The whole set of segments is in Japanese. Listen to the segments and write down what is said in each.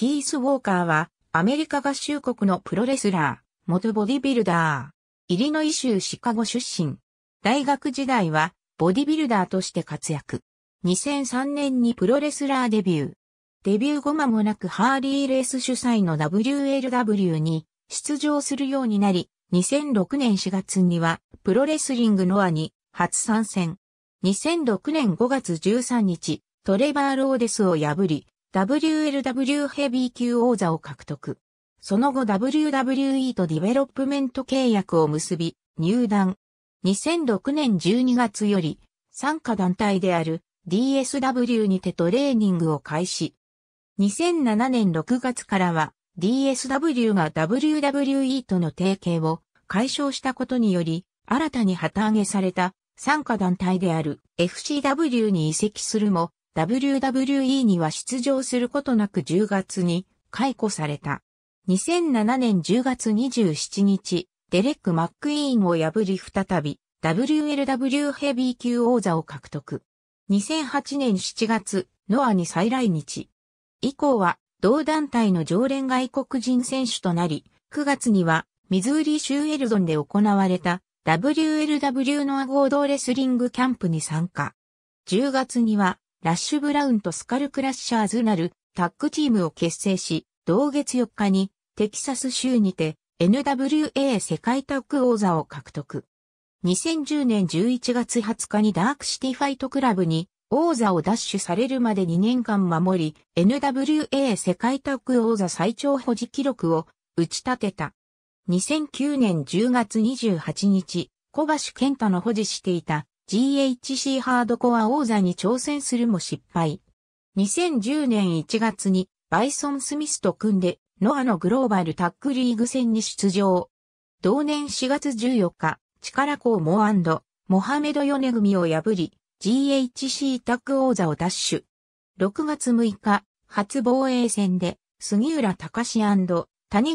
キース・ウォーカーは、アメリカ合衆国のプロレスラー、元ボディビルダー、イリノイ州シカゴ出身。大学時代は、ボディビルダーとして活躍。2003年にプロレスラーデビュー。デビュー後間もなくハーリーレース主催の WLW に出場するようになり、2006年4月にはプロレスリングノアに初参戦。2006年5月13日、トレバー・ローデスを破り、WLW ヘビー級王座を獲得。その後 WWE とディベロップメント契約を結び、入団。2006年12月より、参加団体である DSW にてトレーニングを開始。2007年6月からは DSW が WWE との提携を解消したことにより、新たに旗揚げされた参加団体である FCW に移籍するも、WWE には出場することなく10月に解雇された。2007年10月27日、デレック・マックイーンを破り再び WLW ヘビー級王座を獲得。2008年7月、ノアに再来日。以降は同団体の常連外国人選手となり、9月にはミズーリ州エルドンで行われた WLW の合同レスリングキャンプに参加。10月にはラッシュブラウンとスカルクラッシャーズなるタッグチームを結成し、同月4日にテキサス州にて NWA 世界タッグ王座を獲得。2010年11月20日にダークシティファイトクラブに王座を奪取されるまで2年間守り、NWA 世界タッグ王座最長保持記録を打ち立てた。2009年10月28日、小橋健太の保持していた GHC ハードコア王座に挑戦するも失敗。2010年1月にバイソン・スミスと組んでノアのグローバルタッグリーグ戦に出場。同年4月14日、力子モアンド、モハメド・ヨネグミを破り、GHC タッグ王座を奪取。6月6日、初防衛戦で、杉浦隆谷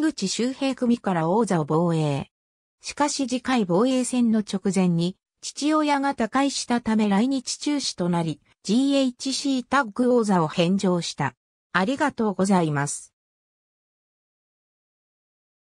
口周平組から王座を防衛。しかし次回防衛戦の直前に、父親が他界したため来日中止となり、GHC タッグ王座を返上した。ありがとうございます。